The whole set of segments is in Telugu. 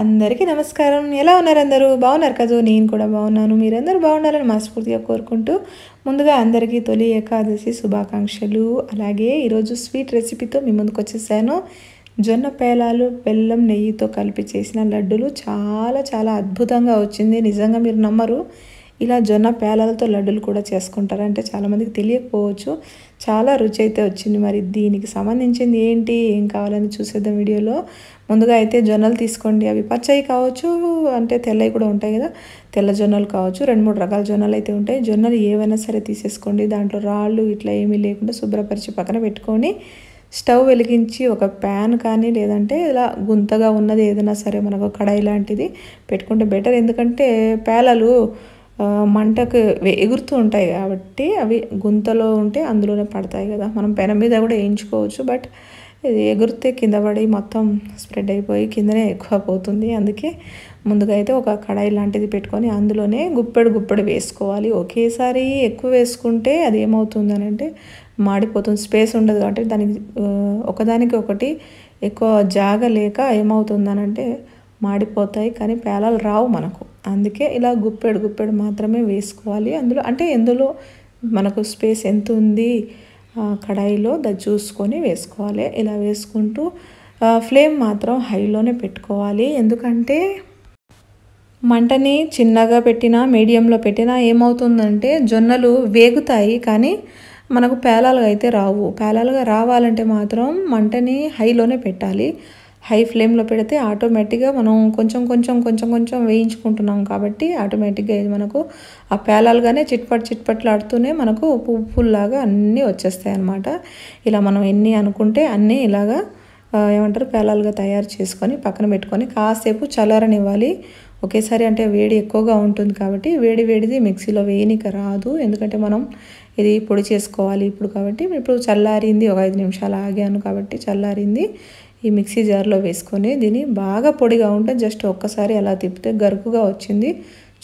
అందరికీ నమస్కారం ఎలా ఉన్నారు అందరూ బాగున్నారు కదూ నేను కూడా బాగున్నాను మీరందరూ బాగున్నారని మనస్ఫూర్తిగా కోరుకుంటూ ముందుగా అందరికీ తొలి ఏకాదశి శుభాకాంక్షలు అలాగే ఈరోజు స్వీట్ రెసిపీతో మీ ముందుకు వచ్చేసాను జొన్న పేలాలు బెల్లం నెయ్యితో కలిపి చేసిన లడ్డూలు చాలా చాలా అద్భుతంగా వచ్చింది నిజంగా మీరు నమ్మరు ఇలా జొన్న పేలలతో లడ్డూలు కూడా చేసుకుంటారు అంటే చాలామందికి తెలియకపోవచ్చు చాలా రుచి అయితే వచ్చింది మరి దీనికి సంబంధించింది ఏంటి ఏం కావాలని చూసేద్దాం వీడియోలో ముందుగా అయితే జొన్నలు తీసుకోండి అవి పచ్చవి కావచ్చు అంటే తెల్లవి కూడా ఉంటాయి కదా తెల్ల జొన్నలు కావచ్చు రెండు మూడు రకాల జొన్నలు అయితే ఉంటాయి జొన్నలు ఏవైనా సరే తీసేసుకోండి దాంట్లో రాళ్ళు ఇట్లా ఏమీ లేకుండా శుభ్రపరిచి పక్కన పెట్టుకొని స్టవ్ వెలిగించి ఒక ప్యాన్ కానీ లేదంటే ఇలా గుంతగా ఉన్నది ఏదైనా సరే మనకు కడాయి లాంటిది పెట్టుకుంటే బెటర్ ఎందుకంటే పేలలు మంటకు ఎగురుతూ ఉంటాయి కాబట్టి అవి గుంతలో ఉంటే అందులోనే పడతాయి కదా మనం పెన మీద కూడా వేయించుకోవచ్చు బట్ ఇది ఎగురితే కింద పడి మొత్తం స్ప్రెడ్ అయిపోయి కిందనే ఎక్కువ పోతుంది అందుకే ముందుగా అయితే ఒక కడాయి లాంటిది పెట్టుకొని అందులోనే గుప్పెడు గుప్పెడు వేసుకోవాలి ఒకేసారి ఎక్కువ వేసుకుంటే అది ఏమవుతుంది అని అంటే మాడిపోతుంది స్పేస్ ఉండదు కాబట్టి దానికి ఒకదానికి ఒకటి ఎక్కువ జాగ లేక ఏమవుతుందనంటే మాడిపోతాయి కానీ పేలాలు రావు మనకు అందుకే ఇలా గుప్పెడు గుప్పెడు మాత్రమే వేసుకోవాలి అందులో అంటే ఎందులో మనకు స్పేస్ ఎంత ఉంది కడాయిలో ద చూసుకొని వేసుకోవాలి ఇలా వేసుకుంటూ ఫ్లేమ్ మాత్రం హైలోనే పెట్టుకోవాలి ఎందుకంటే మంటని చిన్నగా పెట్టినా మీడియంలో పెట్టినా ఏమవుతుందంటే జొన్నలు వేగుతాయి కానీ మనకు పేలాలుగా అయితే రావు పేలాలుగా రావాలంటే మాత్రం మంటని హైలోనే పెట్టాలి హై ఫ్లేమ్లో పెడితే ఆటోమేటిక్గా మనం కొంచెం కొంచెం కొంచెం కొంచెం వేయించుకుంటున్నాం కాబట్టి ఆటోమేటిక్గా ఇది మనకు ఆ పేలాలుగానే చిట్పట్ చిట్పట్లాడుతూనే మనకు పువ్వు పువ్వులాగా అన్నీ వచ్చేస్తాయి అన్నమాట ఇలా మనం ఎన్ని అనుకుంటే అన్నీ ఇలాగా ఏమంటారు పేలాలుగా తయారు చేసుకొని పక్కన పెట్టుకొని కాసేపు చల్లారనివ్వాలి ఒకేసారి అంటే వేడి ఎక్కువగా ఉంటుంది కాబట్టి వేడి వేడిది మిక్సీలో వేయనిక రాదు ఎందుకంటే మనం ఇది పొడి చేసుకోవాలి ఇప్పుడు కాబట్టి ఇప్పుడు చల్లారింది ఒక ఐదు నిమిషాలు ఆగాను కాబట్టి చల్లారింది ఈ మిక్సీ జార్లో వేసుకొని దీన్ని బాగా పొడిగా ఉంటే జస్ట్ ఒక్కసారి అలా తిప్పితే గరుకుగా వచ్చింది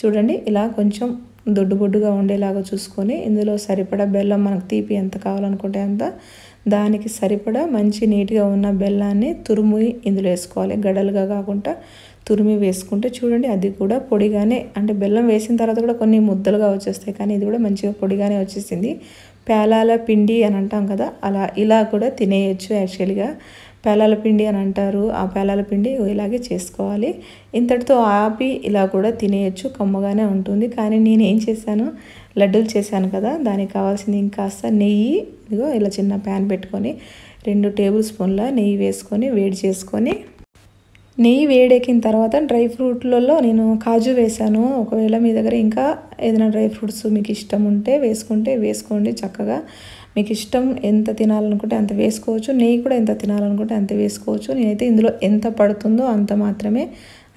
చూడండి ఇలా కొంచెం దొడ్డు బొడ్డుగా ఉండేలాగా చూసుకొని ఇందులో సరిపడా బెల్లం మనకు తీపి ఎంత కావాలనుకుంటే అంత దానికి సరిపడా మంచి నీట్గా ఉన్న బెల్లాన్ని తురుము ఇందులో వేసుకోవాలి గడలుగా కాకుండా తురిమి వేసుకుంటే చూడండి అది కూడా పొడిగానే అంటే బెల్లం వేసిన తర్వాత కూడా కొన్ని ముద్దలుగా వచ్చేస్తాయి కానీ ఇది కూడా మంచిగా పొడిగానే వచ్చేసింది పేలాల పిండి అని అంటాం కదా అలా ఇలా కూడా తినేయచ్చు యాక్చువల్గా పేలాల పిండి అని అంటారు ఆ పేలాల పిండి ఇలాగే చేసుకోవాలి ఇంతటితో ఆపి ఇలా కూడా తినేయచ్చు కమ్మగానే ఉంటుంది కానీ నేను ఏం చేశాను లడ్డూలు చేశాను కదా దానికి కావాల్సింది ఇంకాస్త నెయ్యి ఇదిగో ఇలా చిన్న ప్యాన్ పెట్టుకొని రెండు టేబుల్ స్పూన్ల నెయ్యి వేసుకొని వేడి చేసుకొని నెయ్యి వేడెక్కిన తర్వాత డ్రై ఫ్రూట్లలో నేను కాజు వేశాను ఒకవేళ మీ దగ్గర ఇంకా ఏదైనా డ్రై ఫ్రూట్స్ మీకు ఇష్టం ఉంటే వేసుకుంటే వేసుకోండి చక్కగా మీకు ఇష్టం ఎంత తినాలనుకుంటే అంత వేసుకోవచ్చు నెయ్యి కూడా ఎంత తినాలనుకుంటే అంత వేసుకోవచ్చు నేనైతే ఇందులో ఎంత పడుతుందో అంత మాత్రమే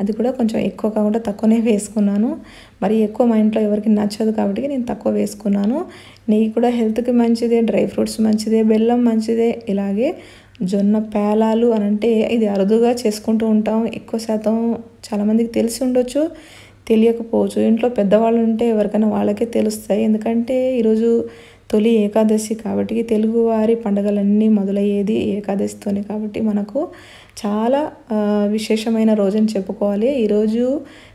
అది కూడా కొంచెం ఎక్కువ కాకుండా తక్కువనే వేసుకున్నాను మరి ఎక్కువ మా ఇంట్లో ఎవరికి నచ్చదు కాబట్టి నేను తక్కువ వేసుకున్నాను నెయ్యి కూడా హెల్త్కి మంచిదే డ్రై ఫ్రూట్స్ మంచిదే బెల్లం మంచిదే ఇలాగే జొన్న పేలాలు అని అంటే ఇది అరుదుగా చేసుకుంటూ ఉంటాం ఎక్కువ శాతం చాలామందికి తెలిసి ఉండొచ్చు తెలియకపోవచ్చు ఇంట్లో పెద్దవాళ్ళు ఉంటే ఎవరికైనా వాళ్ళకే తెలుస్తాయి ఎందుకంటే ఈరోజు తొలి ఏకాదశి కాబట్టి తెలుగువారి పండుగలన్నీ మొదలయ్యేది ఏకాదశితోనే కాబట్టి మనకు చాలా విశేషమైన రోజని చెప్పుకోవాలి ఈరోజు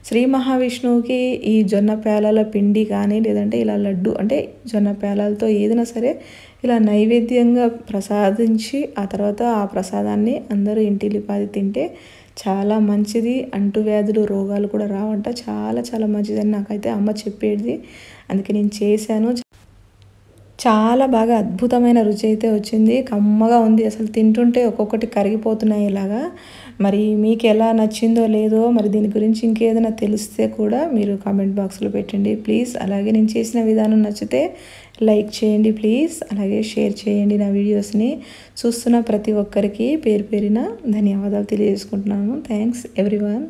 శ్రీ మహావిష్ణువుకి ఈ జొన్న పేలాల పిండి కానీ లేదంటే ఇలా లడ్డు అంటే జొన్న పేలాలతో ఏదైనా సరే ఇలా నైవేద్యంగా ప్రసాదించి ఆ తర్వాత ఆ ప్రసాదాన్ని అందరూ లిపాది తింటే చాలా మంచిది అంటువ్యాధులు రోగాలు కూడా రావంట చాలా చాలా మంచిదని నాకైతే అమ్మ చెప్పేది అందుకే నేను చేశాను చాలా బాగా అద్భుతమైన రుచి అయితే వచ్చింది కమ్మగా ఉంది అసలు తింటుంటే ఒక్కొక్కటి కరిగిపోతున్నాయి ఇలాగా మరి మీకు ఎలా నచ్చిందో లేదో మరి దీని గురించి ఇంకేదైనా తెలిస్తే కూడా మీరు కామెంట్ బాక్స్లో పెట్టండి ప్లీజ్ అలాగే నేను చేసిన విధానం నచ్చితే లైక్ చేయండి ప్లీజ్ అలాగే షేర్ చేయండి నా వీడియోస్ని చూస్తున్న ప్రతి ఒక్కరికి పేరు పేరిన ధన్యవాదాలు తెలియజేసుకుంటున్నాను థ్యాంక్స్ ఎవ్రీవన్